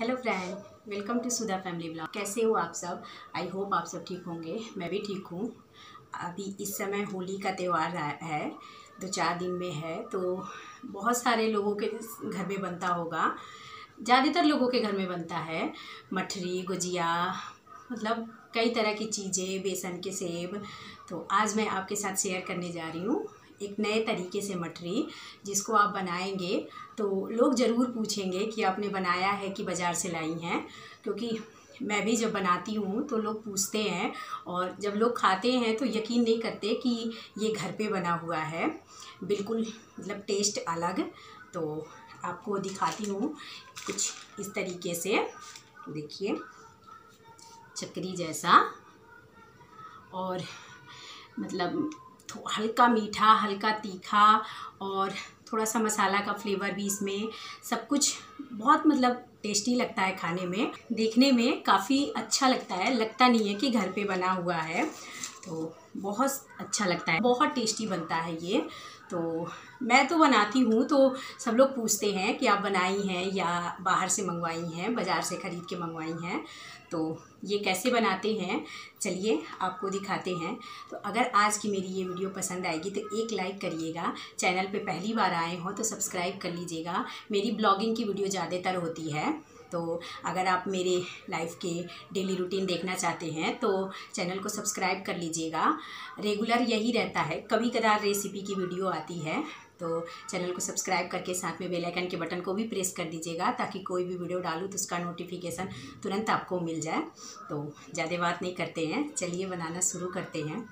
hello friend welcome to Sudha family vlog कैसे हो आप सब आई होप आप सब ठीक होंगे मैं भी ठीक हूँ अभी इस समय होली का त्यौहार है दो चार दिन में है तो बहुत सारे लोगों के घर में बनता होगा ज़्यादातर लोगों के घर में बनता है मठरी गुजिया मतलब कई तरह की चीज़ें बेसन के सेब तो आज मैं आपके साथ शेयर करने जा रही हूँ एक नए तरीके से मठरी जिसको आप बनाएंगे तो लोग ज़रूर पूछेंगे कि आपने बनाया है कि बाज़ार से लाई हैं क्योंकि मैं भी जब बनाती हूँ तो लोग पूछते हैं और जब लोग खाते हैं तो यकीन नहीं करते कि ये घर पे बना हुआ है बिल्कुल मतलब टेस्ट अलग तो आपको दिखाती हूँ कुछ इस तरीके से देखिए चक्री जैसा और मतलब हल्का मीठा हल्का तीखा और थोड़ा सा मसाला का फ्लेवर भी इसमें सब कुछ बहुत मतलब टेस्टी लगता है खाने में देखने में काफ़ी अच्छा लगता है लगता नहीं है कि घर पे बना हुआ है तो बहुत अच्छा लगता है बहुत टेस्टी बनता है ये तो मैं तो बनाती हूँ तो सब लोग पूछते हैं कि आप बनाई हैं या बाहर से मंगवाई हैं बाज़ार से ख़रीद के मंगवाई हैं तो ये कैसे बनाते हैं चलिए आपको दिखाते हैं तो अगर आज की मेरी ये वीडियो पसंद आएगी तो एक लाइक करिएगा चैनल पे पहली बार आए हों तो सब्सक्राइब कर लीजिएगा मेरी ब्लॉगिंग की वीडियो ज़्यादातर होती है तो अगर आप मेरे लाइफ के डेली रूटीन देखना चाहते हैं तो चैनल को सब्सक्राइब कर लीजिएगा रेगुलर यही रहता है कभी कदार रेसिपी की वीडियो आती है तो चैनल को सब्सक्राइब करके साथ में बेल आइकन के बटन को भी प्रेस कर दीजिएगा ताकि कोई भी वीडियो डालूँ तो उसका नोटिफिकेशन तुरंत आपको मिल जाए तो ज़्यादा बात नहीं करते हैं चलिए बनाना शुरू करते हैं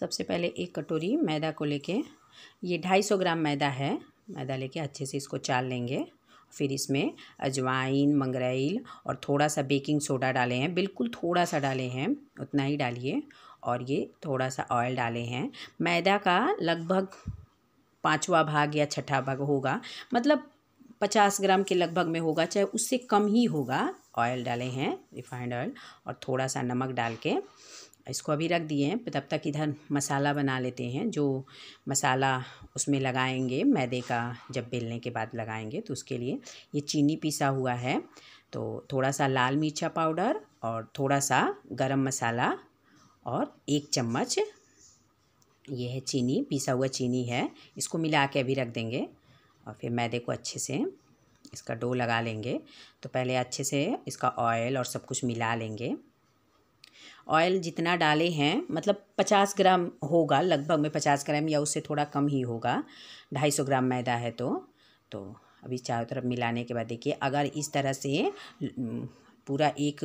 सबसे पहले एक कटोरी मैदा को लेके ये ढाई सौ ग्राम मैदा है मैदा लेके अच्छे से इसको चाल लेंगे फिर इसमें अजवाइन मंगरेल और थोड़ा सा बेकिंग सोडा डाले हैं बिल्कुल थोड़ा सा डाले हैं उतना ही डालिए और ये थोड़ा सा ऑयल डाले हैं मैदा का लगभग पाँचवा भाग या छठा भाग होगा मतलब पचास ग्राम के लगभग में होगा चाहे उससे कम ही होगा ऑयल डाले हैं रिफाइंड ऑयल और थोड़ा सा नमक डाल के इसको अभी रख दिए हैं तब तक इधर मसाला बना लेते हैं जो मसाला उसमें लगाएंगे मैदे का जब बेलने के बाद लगाएंगे तो उसके लिए ये चीनी पिसा हुआ है तो थोड़ा सा लाल मिर्चा पाउडर और थोड़ा सा गरम मसाला और एक चम्मच ये है चीनी पिसा हुआ चीनी है इसको मिला के अभी रख देंगे और फिर मैदे को अच्छे से इसका डो लगा लेंगे तो पहले अच्छे से इसका ऑयल और सब कुछ मिला लेंगे ऑयल जितना डाले हैं मतलब पचास ग्राम होगा लगभग में पचास ग्राम या उससे थोड़ा कम ही होगा ढाई सौ ग्राम मैदा है तो तो अभी चारों तरफ मिलाने के बाद देखिए अगर इस तरह से पूरा एक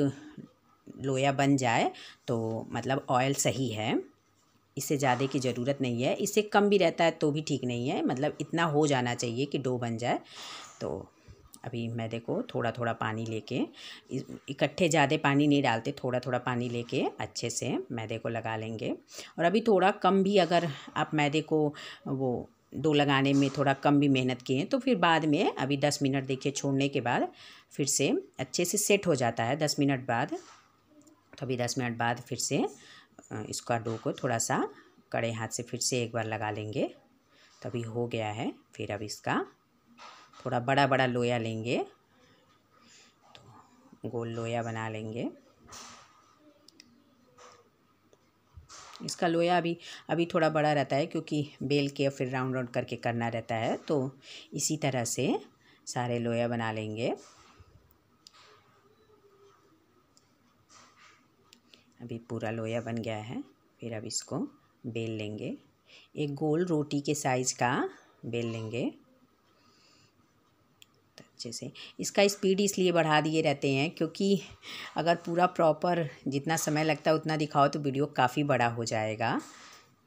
लोया बन जाए तो मतलब ऑयल सही है इससे ज़्यादा की ज़रूरत नहीं है इससे कम भी रहता है तो भी ठीक नहीं है मतलब इतना हो जाना चाहिए कि डो बन जाए तो अभी मैं देखो थोड़ा थोड़ा पानी लेके इकट्ठे ज़्यादा पानी नहीं डालते थोड़ा थोड़ा पानी लेके अच्छे से मैदे को लगा लेंगे और अभी थोड़ा कम भी अगर आप मैदे को वो दो लगाने में थोड़ा कम भी मेहनत किए तो फिर बाद में अभी दस मिनट देखिए छोड़ने के बाद फिर से अच्छे से सेट हो जाता है दस मिनट बाद तो अभी दस मिनट बाद फिर से इसका डो को थोड़ा सा कड़े हाथ से फिर से एक बार लगा लेंगे तो हो गया है फिर अब इसका थोड़ा बड़ा बड़ा लोया लेंगे तो गोल लोया बना लेंगे इसका लोया अभी अभी थोड़ा बड़ा रहता है क्योंकि बेल के फिर राउंड राउंड करके करना रहता है तो इसी तरह से सारे लोया बना लेंगे अभी पूरा लोया बन गया है फिर अब इसको बेल लेंगे एक गोल रोटी के साइज़ का बेल लेंगे अच्छे से इसका स्पीड इसलिए बढ़ा दिए रहते हैं क्योंकि अगर पूरा प्रॉपर जितना समय लगता है उतना दिखाओ तो वीडियो काफ़ी बड़ा हो जाएगा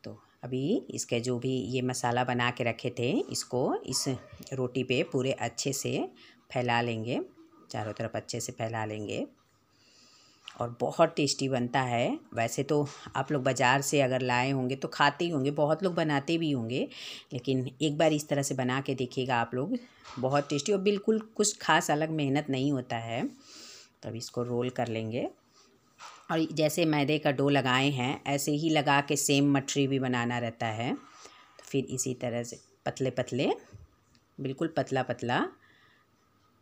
तो अभी इसके जो भी ये मसाला बना के रखे थे इसको इस रोटी पे पूरे अच्छे से फैला लेंगे चारों तरफ अच्छे से फैला लेंगे और बहुत टेस्टी बनता है वैसे तो आप लोग बाज़ार से अगर लाए होंगे तो खाते ही होंगे बहुत लोग बनाते भी होंगे लेकिन एक बार इस तरह से बना के देखिएगा आप लोग बहुत टेस्टी और बिल्कुल कुछ खास अलग मेहनत नहीं होता है तो अब इसको रोल कर लेंगे और जैसे मैदे का डो लगाए हैं ऐसे ही लगा के सेम मटरी भी बनाना रहता है तो फिर इसी तरह से पतले पतले बिल्कुल पतला पतला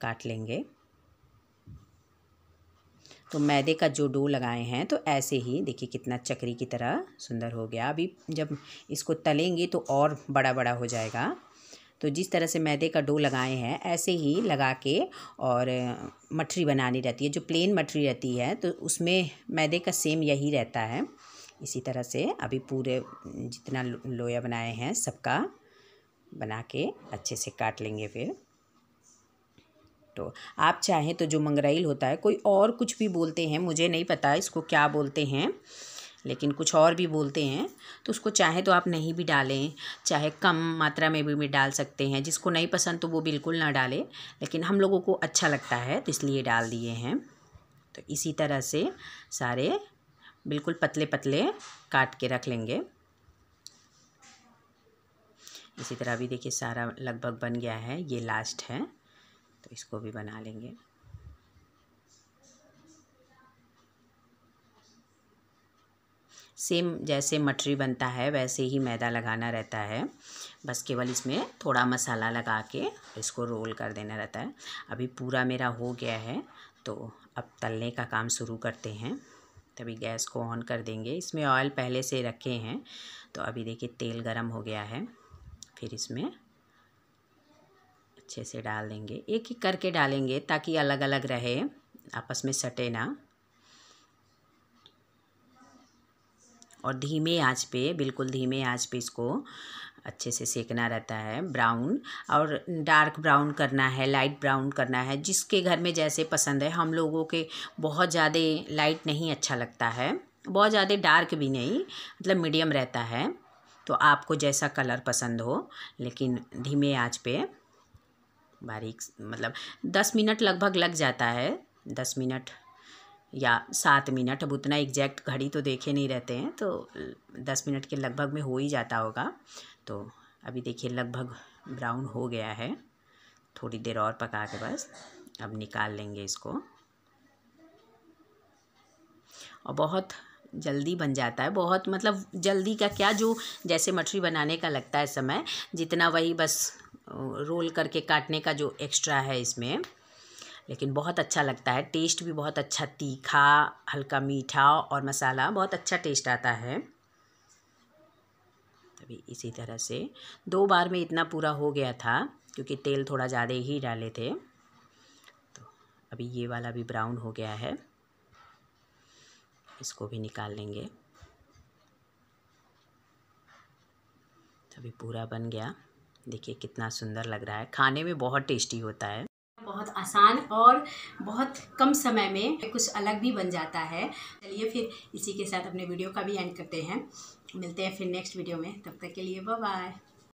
काट लेंगे तो मैदे का जो डो लगाए हैं तो ऐसे ही देखिए कितना चक्री की तरह सुंदर हो गया अभी जब इसको तलेंगे तो और बड़ा बड़ा हो जाएगा तो जिस तरह से मैदे का डो लगाए हैं ऐसे ही लगा के और मठरी बनानी रहती है जो प्लेन मठरी रहती है तो उसमें मैदे का सेम यही रहता है इसी तरह से अभी पूरे जितना लोया बनाए हैं सबका बना के अच्छे से काट लेंगे फिर हो तो आप चाहें तो जो मंगराइल होता है कोई और कुछ भी बोलते हैं मुझे नहीं पता इसको क्या बोलते हैं लेकिन कुछ और भी बोलते हैं तो उसको चाहे तो आप नहीं भी डालें चाहे कम मात्रा में भी, भी डाल सकते हैं जिसको नहीं पसंद तो वो बिल्कुल ना डालें लेकिन हम लोगों को अच्छा लगता है तो इसलिए डाल दिए हैं तो इसी तरह से सारे बिल्कुल पतले पतले काट के रख लेंगे इसी तरह अभी देखिए सारा लगभग बन गया है ये लास्ट है तो इसको भी बना लेंगे सेम जैसे मटरी बनता है वैसे ही मैदा लगाना रहता है बस केवल इसमें थोड़ा मसाला लगा के इसको रोल कर देना रहता है अभी पूरा मेरा हो गया है तो अब तलने का काम शुरू करते हैं तभी गैस को ऑन कर देंगे इसमें ऑयल पहले से रखे हैं तो अभी देखिए तेल गरम हो गया है फिर इसमें अच्छे से डाल देंगे एक ही करके डालेंगे ताकि अलग अलग रहे आपस में सटे ना और धीमे आंच पे बिल्कुल धीमे आंच पे इसको अच्छे से सेकना रहता है ब्राउन और डार्क ब्राउन करना है लाइट ब्राउन करना है जिसके घर में जैसे पसंद है हम लोगों के बहुत ज़्यादा लाइट नहीं अच्छा लगता है बहुत ज़्यादा डार्क भी नहीं मतलब मीडियम रहता है तो आपको जैसा कलर पसंद हो लेकिन धीमे आंच पे बारीक मतलब दस मिनट लगभग लग जाता है दस मिनट या सात मिनट अब उतना एग्जैक्ट घड़ी तो देखे नहीं रहते हैं तो दस मिनट के लगभग में हो ही जाता होगा तो अभी देखिए लगभग ब्राउन हो गया है थोड़ी देर और पका के बस अब निकाल लेंगे इसको और बहुत जल्दी बन जाता है बहुत मतलब जल्दी का क्या जो जैसे मछली बनाने का लगता है समय जितना वही बस रोल करके काटने का जो एक्स्ट्रा है इसमें लेकिन बहुत अच्छा लगता है टेस्ट भी बहुत अच्छा तीखा हल्का मीठा और मसाला बहुत अच्छा टेस्ट आता है अभी इसी तरह से दो बार में इतना पूरा हो गया था क्योंकि तेल थोड़ा ज़्यादा ही डाले थे तो अभी ये वाला भी ब्राउन हो गया है इसको भी निकाल लेंगे अभी पूरा बन गया देखिए कितना सुंदर लग रहा है खाने में बहुत टेस्टी होता है बहुत आसान और बहुत कम समय में कुछ अलग भी बन जाता है चलिए फिर इसी के साथ अपने वीडियो का भी एंड करते हैं मिलते हैं फिर नेक्स्ट वीडियो में तब तक के लिए बाय बाय